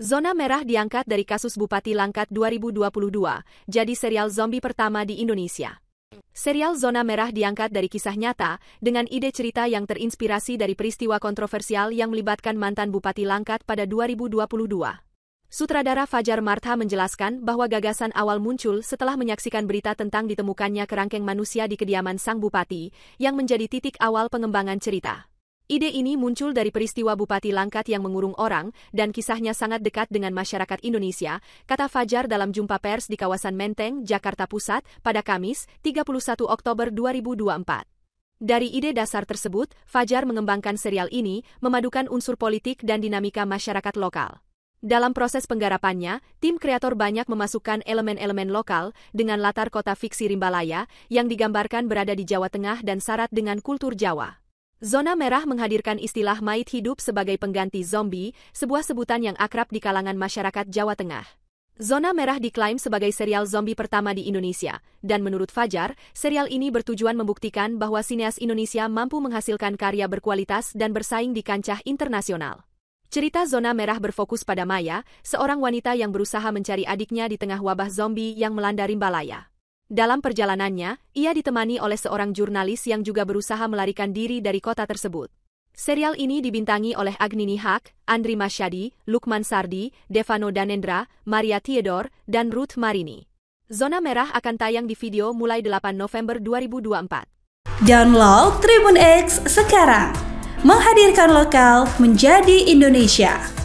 Zona Merah diangkat dari kasus Bupati Langkat 2022, jadi serial zombie pertama di Indonesia. Serial Zona Merah diangkat dari kisah nyata, dengan ide cerita yang terinspirasi dari peristiwa kontroversial yang melibatkan mantan Bupati Langkat pada 2022. Sutradara Fajar Martha menjelaskan bahwa gagasan awal muncul setelah menyaksikan berita tentang ditemukannya kerangkeng manusia di kediaman sang bupati, yang menjadi titik awal pengembangan cerita. Ide ini muncul dari peristiwa Bupati Langkat yang mengurung orang dan kisahnya sangat dekat dengan masyarakat Indonesia, kata Fajar dalam jumpa pers di kawasan Menteng, Jakarta Pusat, pada Kamis, 31 Oktober 2024. Dari ide dasar tersebut, Fajar mengembangkan serial ini, memadukan unsur politik dan dinamika masyarakat lokal. Dalam proses penggarapannya, tim kreator banyak memasukkan elemen-elemen lokal dengan latar kota fiksi Rimbalaya yang digambarkan berada di Jawa Tengah dan syarat dengan kultur Jawa. Zona merah menghadirkan istilah mayit hidup sebagai pengganti zombie, sebuah sebutan yang akrab di kalangan masyarakat Jawa Tengah. Zona Merah diklaim sebagai serial zombie pertama di Indonesia, dan menurut Fajar, serial ini bertujuan membuktikan bahwa sineas Indonesia mampu menghasilkan karya berkualitas dan bersaing di kancah internasional. Cerita Zona Merah berfokus pada Maya, seorang wanita yang berusaha mencari adiknya di tengah wabah zombie yang melanda Rimbalaya. Dalam perjalanannya, ia ditemani oleh seorang jurnalis yang juga berusaha melarikan diri dari kota tersebut. Serial ini dibintangi oleh Agnini Hak, Andri Masyadi, Lukman Sardi, Devano Danendra, Maria Theodore, dan Ruth Marini. Zona Merah akan tayang di video mulai 8 November 2024. Download Tribun X sekarang. Menghadirkan lokal menjadi Indonesia.